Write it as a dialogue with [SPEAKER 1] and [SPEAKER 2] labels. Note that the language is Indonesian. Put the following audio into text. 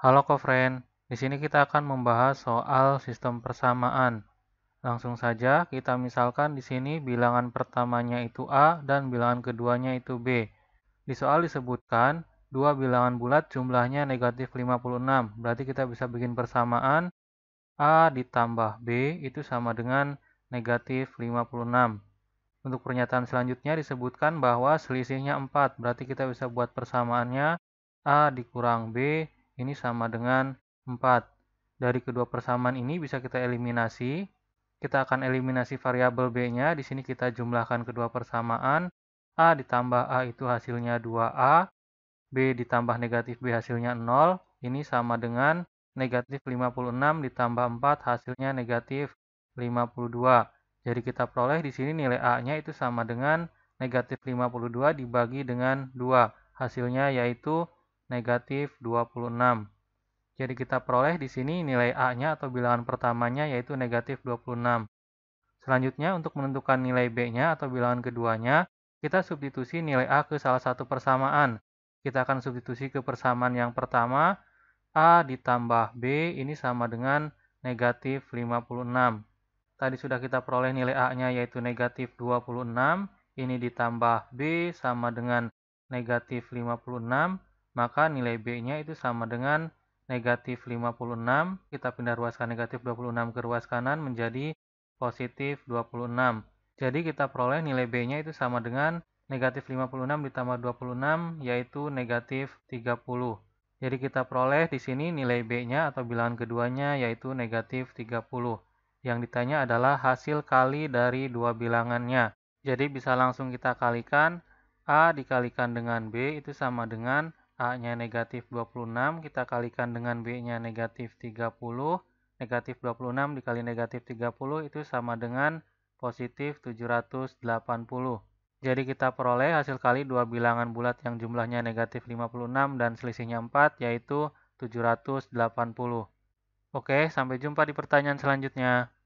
[SPEAKER 1] Halo friend, di sini kita akan membahas soal sistem persamaan. Langsung saja kita misalkan di sini bilangan pertamanya itu A dan bilangan keduanya itu B. Di soal disebutkan dua bilangan bulat jumlahnya negatif 56, berarti kita bisa bikin persamaan A ditambah B itu sama dengan negatif 56. Untuk pernyataan selanjutnya disebutkan bahwa selisihnya 4, berarti kita bisa buat persamaannya A dikurang B ini sama dengan 4. Dari kedua persamaan ini bisa kita eliminasi. Kita akan eliminasi variabel B-nya. Di sini kita jumlahkan kedua persamaan. A ditambah A itu hasilnya 2A. B ditambah negatif B hasilnya 0. Ini sama dengan negatif 56 ditambah 4 hasilnya negatif 52. Jadi kita peroleh di sini nilai A-nya itu sama dengan negatif 52 dibagi dengan 2. Hasilnya yaitu negatif 26. Jadi kita peroleh di sini nilai A-nya atau bilangan pertamanya yaitu negatif 26. Selanjutnya untuk menentukan nilai B-nya atau bilangan keduanya, kita substitusi nilai A ke salah satu persamaan. Kita akan substitusi ke persamaan yang pertama, A ditambah B ini sama dengan negatif 56. Tadi sudah kita peroleh nilai A-nya yaitu negatif 26, ini ditambah B sama dengan negatif 56, maka nilai B-nya itu sama dengan negatif 56, kita pindah ruaskan negatif 26 ke ruas kanan menjadi positif 26. Jadi kita peroleh nilai B-nya itu sama dengan negatif 56 ditambah 26 yaitu negatif 30. Jadi kita peroleh di sini nilai B-nya atau bilangan keduanya yaitu negatif 30. Yang ditanya adalah hasil kali dari dua bilangannya. Jadi bisa langsung kita kalikan A dikalikan dengan B itu sama dengan A-nya negatif 26, kita kalikan dengan B-nya negatif 30. Negatif 26 dikali negatif 30 itu sama dengan positif 780. Jadi kita peroleh hasil kali dua bilangan bulat yang jumlahnya negatif 56 dan selisihnya 4 yaitu 780. Oke, sampai jumpa di pertanyaan selanjutnya.